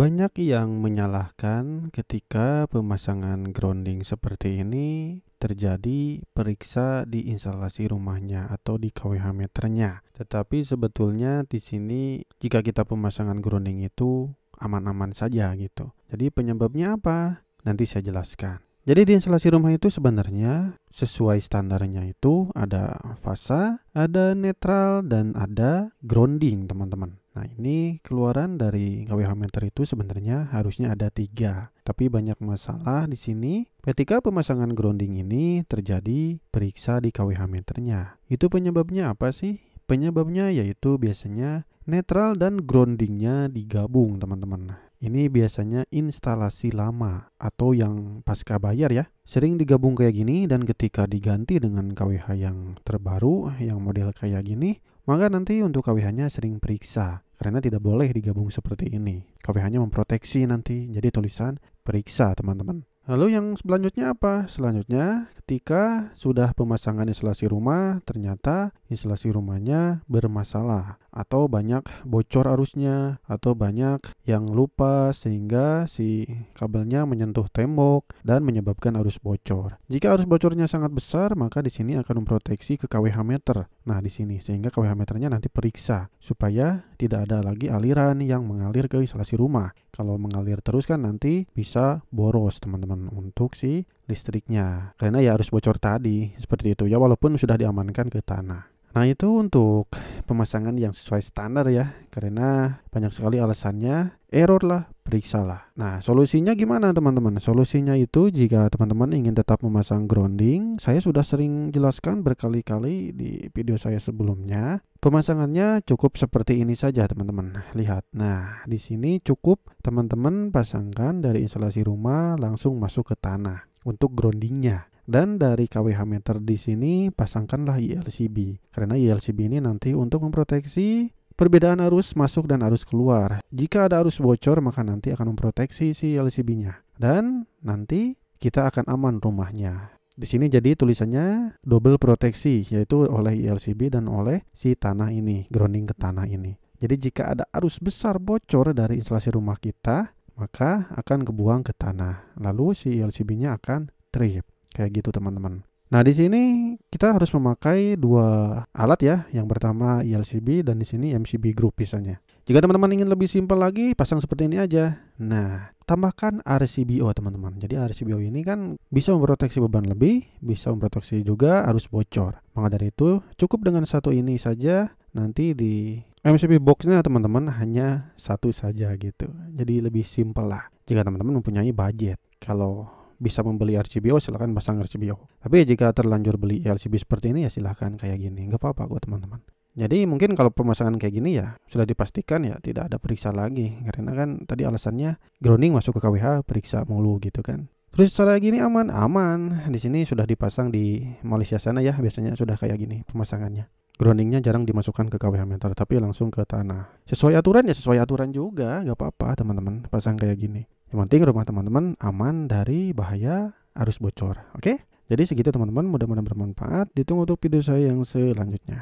Banyak yang menyalahkan ketika pemasangan grounding seperti ini terjadi periksa di instalasi rumahnya atau di KWH meternya. Tetapi sebetulnya di sini jika kita pemasangan grounding itu aman-aman saja gitu. Jadi penyebabnya apa? Nanti saya jelaskan. Jadi di instalasi rumah itu sebenarnya sesuai standarnya itu ada fasa, ada netral, dan ada grounding teman-teman. Nah ini keluaran dari KWH meter itu sebenarnya harusnya ada tiga. Tapi banyak masalah di sini ketika pemasangan grounding ini terjadi periksa di KWH meternya. Itu penyebabnya apa sih? Penyebabnya yaitu biasanya netral dan groundingnya digabung teman-teman. Ini biasanya instalasi lama atau yang pasca bayar ya. Sering digabung kayak gini dan ketika diganti dengan KWH yang terbaru yang model kayak gini, maka nanti untuk KWH-nya sering periksa karena tidak boleh digabung seperti ini. KWH-nya memproteksi nanti, jadi tulisan periksa teman-teman. Lalu yang selanjutnya apa? Selanjutnya ketika sudah pemasangan instalasi rumah, ternyata instalasi rumahnya bermasalah atau banyak bocor arusnya atau banyak yang lupa sehingga si kabelnya menyentuh tembok dan menyebabkan arus bocor. Jika arus bocornya sangat besar, maka di sini akan memproteksi ke KWH meter. Nah, di sini sehingga KWH meternya nanti periksa supaya tidak ada lagi aliran yang mengalir ke isolasi rumah. Kalau mengalir terus kan nanti bisa boros teman-teman untuk si listriknya. Karena ya arus bocor tadi seperti itu ya walaupun sudah diamankan ke tanah. Nah itu untuk pemasangan yang sesuai standar ya Karena banyak sekali alasannya Error lah, periksa lah. Nah solusinya gimana teman-teman? Solusinya itu jika teman-teman ingin tetap memasang grounding Saya sudah sering jelaskan berkali-kali di video saya sebelumnya Pemasangannya cukup seperti ini saja teman-teman Lihat, nah di sini cukup teman-teman pasangkan dari instalasi rumah langsung masuk ke tanah untuk groundingnya dan dari KWH meter di sini pasangkanlah ILCB karena ILCB ini nanti untuk memproteksi perbedaan arus masuk dan arus keluar. Jika ada arus bocor maka nanti akan memproteksi si ILCB-nya dan nanti kita akan aman rumahnya. Di sini jadi tulisannya double proteksi yaitu oleh ILCB dan oleh si tanah ini, grounding ke tanah ini. Jadi jika ada arus besar bocor dari instalasi rumah kita, maka akan kebuang ke tanah. Lalu si ILCB-nya akan trip. Kayak gitu teman-teman. Nah, di sini kita harus memakai dua alat ya. Yang pertama ELCB dan di sini MCB group misalnya. Jika teman-teman ingin lebih simpel lagi, pasang seperti ini aja. Nah, tambahkan RCBO teman-teman. Jadi RCBO ini kan bisa memproteksi beban lebih, bisa memproteksi juga arus bocor. Maka dari itu, cukup dengan satu ini saja nanti di MCB boxnya teman-teman hanya satu saja gitu. Jadi lebih simpel lah jika teman-teman mempunyai budget. Kalau bisa membeli RCBO silahkan pasang RCBO tapi jika terlanjur beli LCB seperti ini ya silahkan kayak gini nggak apa-apa kok teman-teman jadi mungkin kalau pemasangan kayak gini ya sudah dipastikan ya tidak ada periksa lagi karena kan tadi alasannya grounding masuk ke KWH periksa mulu gitu kan Terus secara gini aman, aman. Di sini sudah dipasang di Malaysia sana ya, biasanya sudah kayak gini pemasangannya. Groundingnya jarang dimasukkan ke KWH meter, tapi langsung ke tanah. Sesuai aturan ya, sesuai aturan juga, nggak apa-apa teman-teman pasang kayak gini. Yang penting rumah teman-teman aman dari bahaya arus bocor. Oke? Jadi segitu teman-teman, mudah-mudahan bermanfaat. Ditunggu untuk video saya yang selanjutnya.